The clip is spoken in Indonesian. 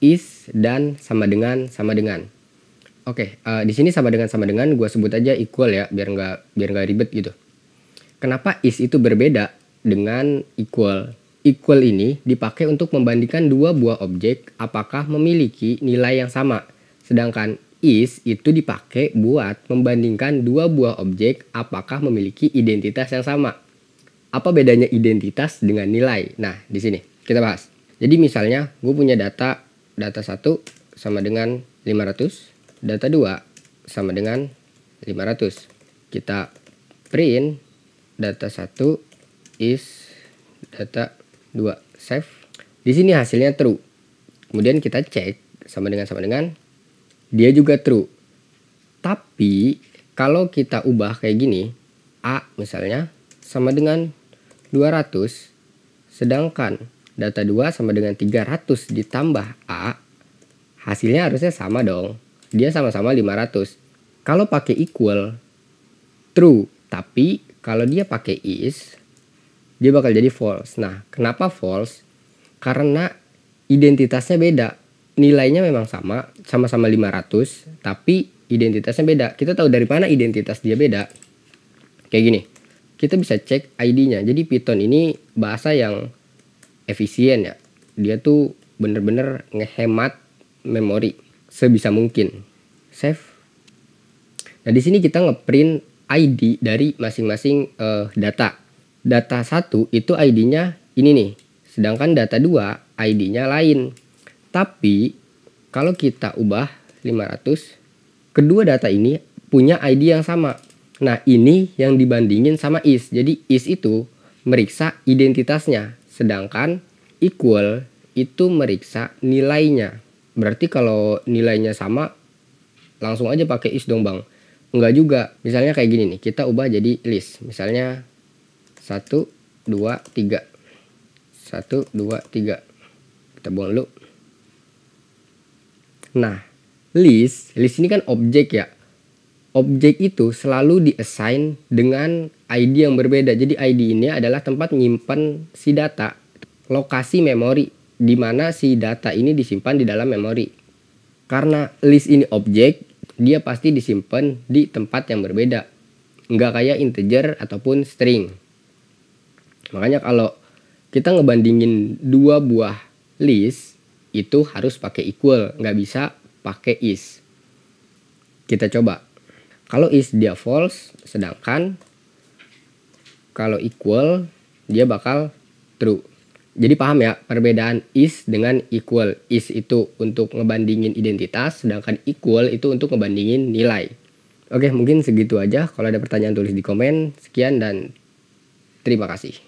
is dan sama dengan sama dengan. Oke, okay, uh, eh, di sini sama dengan sama dengan gue sebut aja equal ya biar nggak biar nggak ribet gitu. Kenapa is itu berbeda dengan equal? Equal ini dipakai untuk membandingkan dua buah objek apakah memiliki nilai yang sama. Sedangkan is itu dipakai buat membandingkan dua buah objek apakah memiliki identitas yang sama. Apa bedanya identitas dengan nilai? Nah, di sini kita bahas. Jadi misalnya gue punya data data 1 sama dengan 500, data 2 sama dengan 500. Kita print data 1 is data 2 save. Di sini hasilnya true. Kemudian kita cek sama dengan sama dengan dia juga true. Tapi kalau kita ubah kayak gini, A misalnya sama dengan 200 sedangkan data 2 sama dengan 300 ditambah A, hasilnya harusnya sama dong. Dia sama-sama 500. Kalau pakai equal, true. Tapi kalau dia pakai is, dia bakal jadi false. Nah, kenapa false? Karena identitasnya beda. Nilainya memang sama, sama-sama 500, tapi identitasnya beda. Kita tahu dari mana identitas dia beda. Kayak gini, kita bisa cek ID-nya. Jadi Python ini bahasa yang efisien ya dia tuh bener-bener ngehemat memori sebisa mungkin save nah di sini kita ngeprint ID dari masing-masing uh, data data satu itu ID-nya ini nih sedangkan data 2 ID-nya lain tapi kalau kita ubah 500 kedua data ini punya ID yang sama nah ini yang dibandingin sama is jadi is itu meriksa identitasnya Sedangkan equal itu meriksa nilainya. Berarti kalau nilainya sama, langsung aja pakai is dong bang. Enggak juga. Misalnya kayak gini nih, kita ubah jadi list. Misalnya 1, 2, 3. 1, 2, 3. Kita buang dulu. Nah, list, list ini kan objek ya objek itu selalu diassign dengan ID yang berbeda. Jadi ID ini adalah tempat menyimpan si data, lokasi memori di mana si data ini disimpan di dalam memori. Karena list ini objek, dia pasti disimpan di tempat yang berbeda. Nggak kayak integer ataupun string. Makanya kalau kita ngebandingin dua buah list, itu harus pakai equal, nggak bisa pakai is. Kita coba kalau is dia false, sedangkan kalau equal dia bakal true. Jadi paham ya perbedaan is dengan equal. Is itu untuk ngebandingin identitas, sedangkan equal itu untuk ngebandingin nilai. Oke, mungkin segitu aja. Kalau ada pertanyaan tulis di komen. Sekian dan terima kasih.